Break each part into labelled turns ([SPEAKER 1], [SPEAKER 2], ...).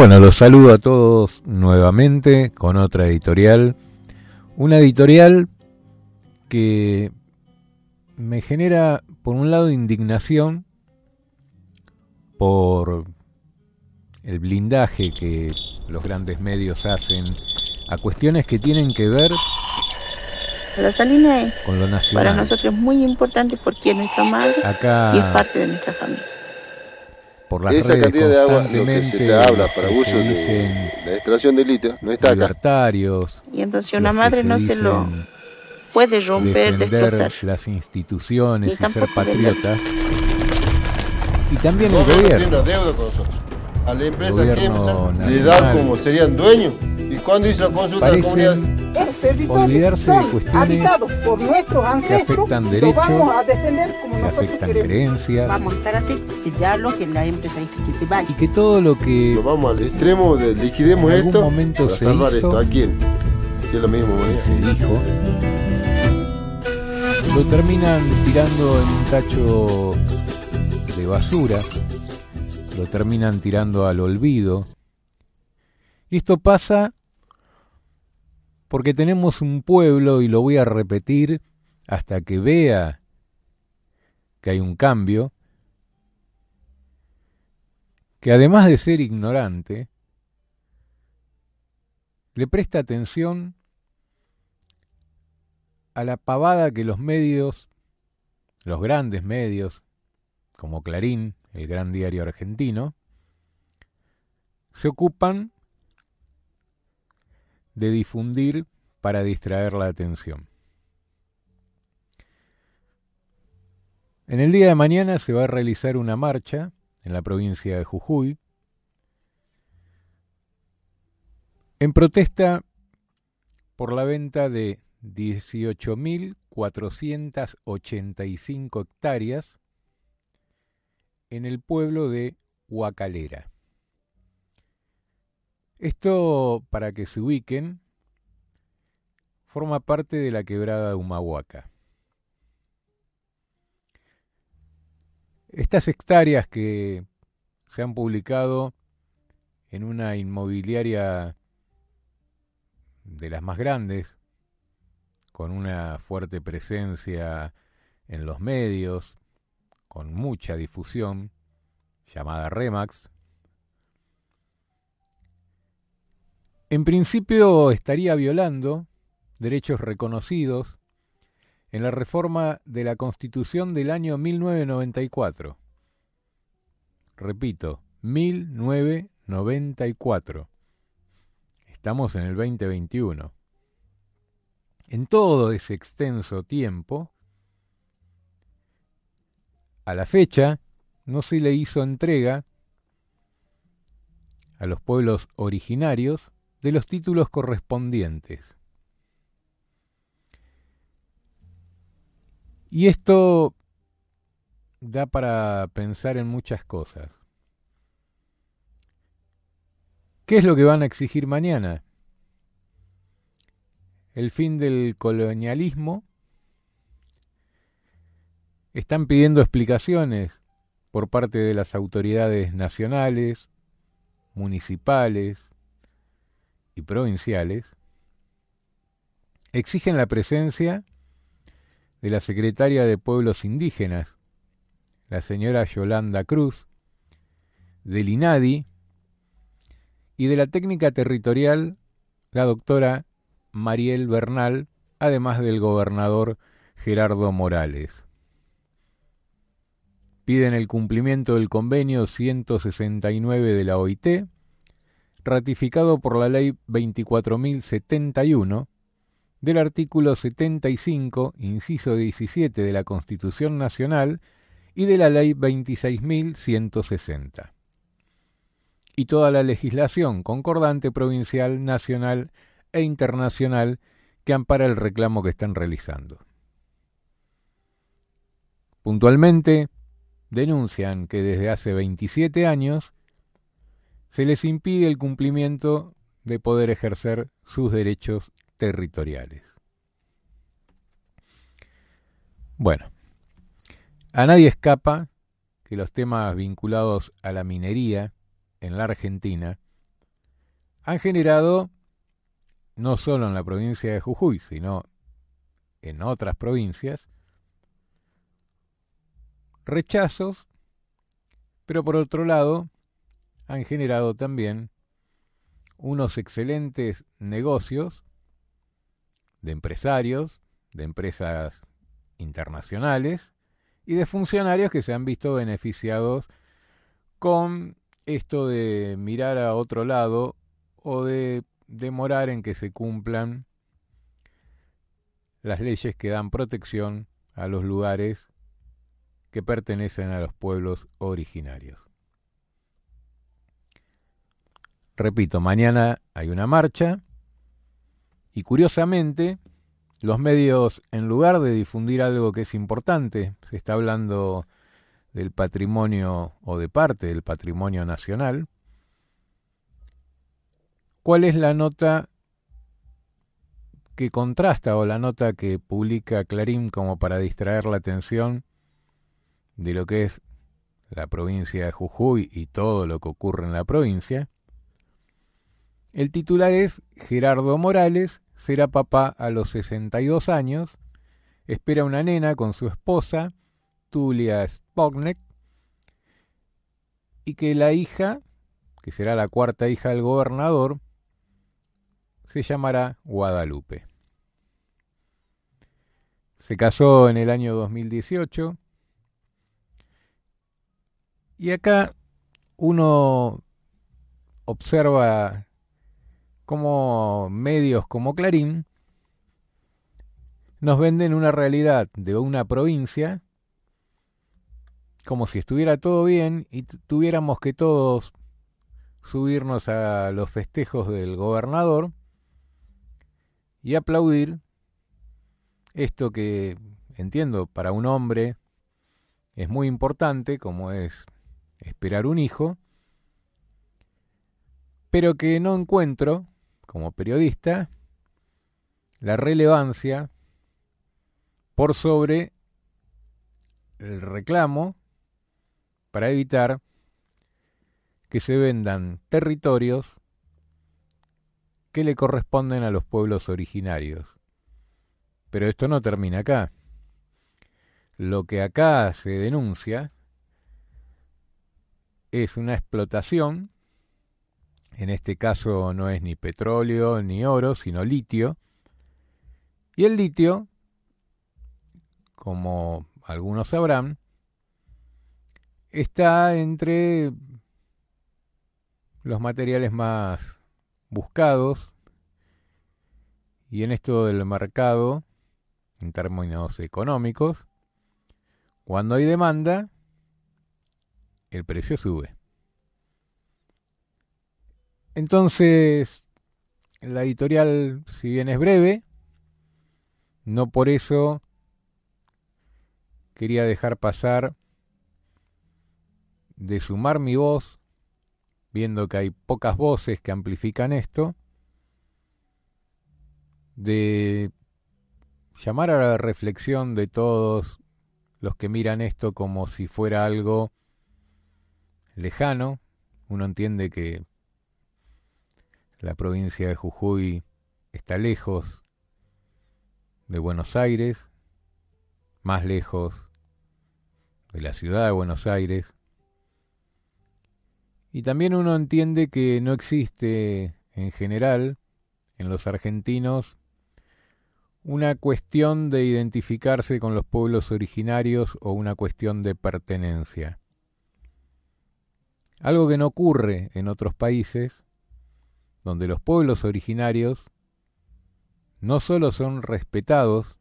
[SPEAKER 1] Bueno, los saludo a todos nuevamente con otra editorial. Una editorial que me genera, por un lado, indignación por el blindaje que los grandes medios hacen a cuestiones que tienen que ver con lo nacional. para nosotros es muy importante porque es nuestra madre y es parte de nuestra familia. Esa cantidad de agua, lo que se te habla para uso de la extracción de litio, no está acá. Y entonces una madre no se lo puede romper, destrozar. Las instituciones y, ser patriotas. Y también el gobierno. deuda con nosotros. A la empresa que le dan como serían dueños cuando hizo la consulta a la comunidad? El territorio son por nuestros ancestros, que afectan derechos, vamos a defender como que nosotros afectan queremos. creencias. Vamos a estar atentos y que en la empresa que se vaya. Y que todo lo que... Lo vamos al extremo liquidemos esto momento salvar esto. ¿A quién? Si es lo mismo. ¿verdad? Se dijo. Lo terminan tirando en un tacho de basura. Lo terminan tirando al olvido. Y esto pasa porque tenemos un pueblo, y lo voy a repetir hasta que vea que hay un cambio, que además de ser ignorante, le presta atención a la pavada que los medios, los grandes medios, como Clarín, el gran diario argentino, se ocupan de difundir para distraer la atención. En el día de mañana se va a realizar una marcha en la provincia de Jujuy en protesta por la venta de 18.485 hectáreas en el pueblo de Huacalera. Esto, para que se ubiquen, forma parte de la quebrada de Humahuaca. Estas hectáreas que se han publicado en una inmobiliaria de las más grandes, con una fuerte presencia en los medios, con mucha difusión, llamada Remax, En principio estaría violando derechos reconocidos en la reforma de la Constitución del año 1994. Repito, 1994. Estamos en el 2021. En todo ese extenso tiempo, a la fecha, no se le hizo entrega a los pueblos originarios de los títulos correspondientes. Y esto da para pensar en muchas cosas. ¿Qué es lo que van a exigir mañana? El fin del colonialismo. Están pidiendo explicaciones por parte de las autoridades nacionales, municipales, y provinciales, exigen la presencia de la secretaria de Pueblos Indígenas, la señora Yolanda Cruz, del INADI y de la técnica territorial, la doctora Mariel Bernal, además del gobernador Gerardo Morales. Piden el cumplimiento del convenio 169 de la OIT, ratificado por la Ley 24.071, del artículo 75, inciso 17 de la Constitución Nacional y de la Ley 26.160. Y toda la legislación concordante provincial, nacional e internacional que ampara el reclamo que están realizando. Puntualmente, denuncian que desde hace 27 años se les impide el cumplimiento de poder ejercer sus derechos territoriales. Bueno, a nadie escapa que los temas vinculados a la minería en la Argentina han generado, no solo en la provincia de Jujuy, sino en otras provincias, rechazos, pero por otro lado, han generado también unos excelentes negocios de empresarios, de empresas internacionales y de funcionarios que se han visto beneficiados con esto de mirar a otro lado o de demorar en que se cumplan las leyes que dan protección a los lugares que pertenecen a los pueblos originarios. Repito, mañana hay una marcha y curiosamente los medios, en lugar de difundir algo que es importante, se está hablando del patrimonio o de parte del patrimonio nacional, ¿cuál es la nota que contrasta o la nota que publica Clarín como para distraer la atención de lo que es la provincia de Jujuy y todo lo que ocurre en la provincia? El titular es Gerardo Morales, será papá a los 62 años, espera una nena con su esposa, Tulia Spognek, y que la hija, que será la cuarta hija del gobernador, se llamará Guadalupe. Se casó en el año 2018. Y acá uno observa como medios como Clarín nos venden una realidad de una provincia como si estuviera todo bien y tuviéramos que todos subirnos a los festejos del gobernador y aplaudir esto que entiendo para un hombre es muy importante como es esperar un hijo, pero que no encuentro como periodista la relevancia por sobre el reclamo para evitar que se vendan territorios que le corresponden a los pueblos originarios. Pero esto no termina acá. Lo que acá se denuncia es una explotación en este caso no es ni petróleo ni oro, sino litio. Y el litio, como algunos sabrán, está entre los materiales más buscados y en esto del mercado, en términos económicos, cuando hay demanda, el precio sube. Entonces, la editorial, si bien es breve, no por eso quería dejar pasar de sumar mi voz, viendo que hay pocas voces que amplifican esto, de llamar a la reflexión de todos los que miran esto como si fuera algo lejano. Uno entiende que la provincia de Jujuy está lejos de Buenos Aires, más lejos de la ciudad de Buenos Aires. Y también uno entiende que no existe en general en los argentinos una cuestión de identificarse con los pueblos originarios o una cuestión de pertenencia. Algo que no ocurre en otros países donde los pueblos originarios no solo son respetados,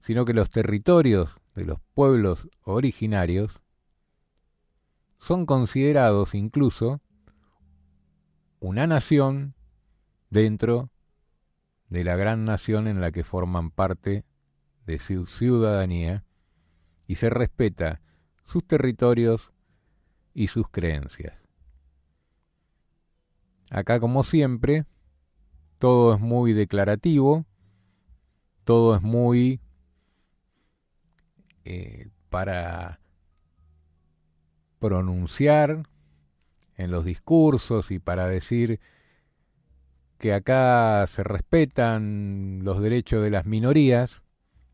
[SPEAKER 1] sino que los territorios de los pueblos originarios son considerados incluso una nación dentro de la gran nación en la que forman parte de su ciudadanía y se respeta sus territorios y sus creencias. Acá como siempre, todo es muy declarativo, todo es muy eh, para pronunciar en los discursos y para decir que acá se respetan los derechos de las minorías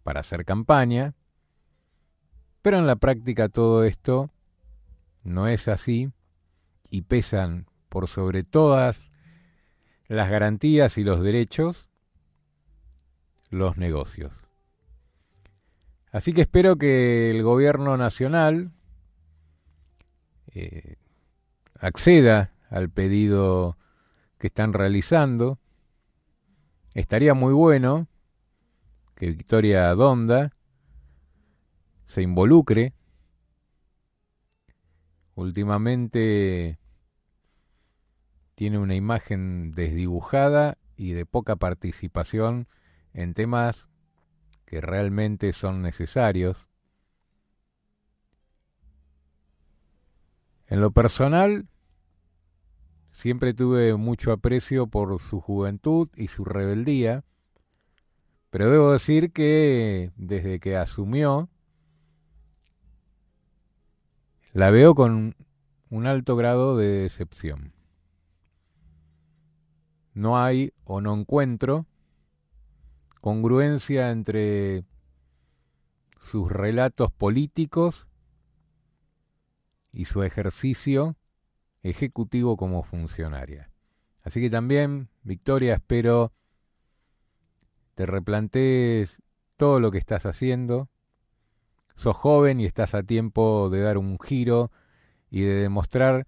[SPEAKER 1] para hacer campaña, pero en la práctica todo esto no es así y pesan por sobre todas las garantías y los derechos, los negocios. Así que espero que el gobierno nacional eh, acceda al pedido que están realizando. Estaría muy bueno que Victoria Donda se involucre. Últimamente tiene una imagen desdibujada y de poca participación en temas que realmente son necesarios. En lo personal, siempre tuve mucho aprecio por su juventud y su rebeldía, pero debo decir que desde que asumió, la veo con un alto grado de decepción no hay o no encuentro congruencia entre sus relatos políticos y su ejercicio ejecutivo como funcionaria. Así que también, Victoria, espero te replantees todo lo que estás haciendo. Sos joven y estás a tiempo de dar un giro y de demostrar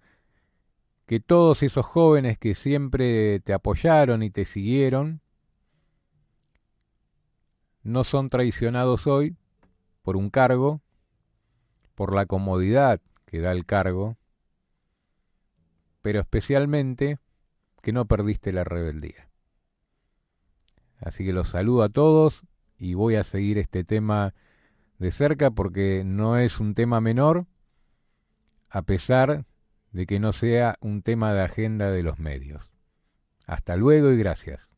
[SPEAKER 1] que todos esos jóvenes que siempre te apoyaron y te siguieron, no son traicionados hoy por un cargo, por la comodidad que da el cargo, pero especialmente que no perdiste la rebeldía. Así que los saludo a todos y voy a seguir este tema de cerca porque no es un tema menor, a pesar de que no sea un tema de agenda de los medios. Hasta luego y gracias.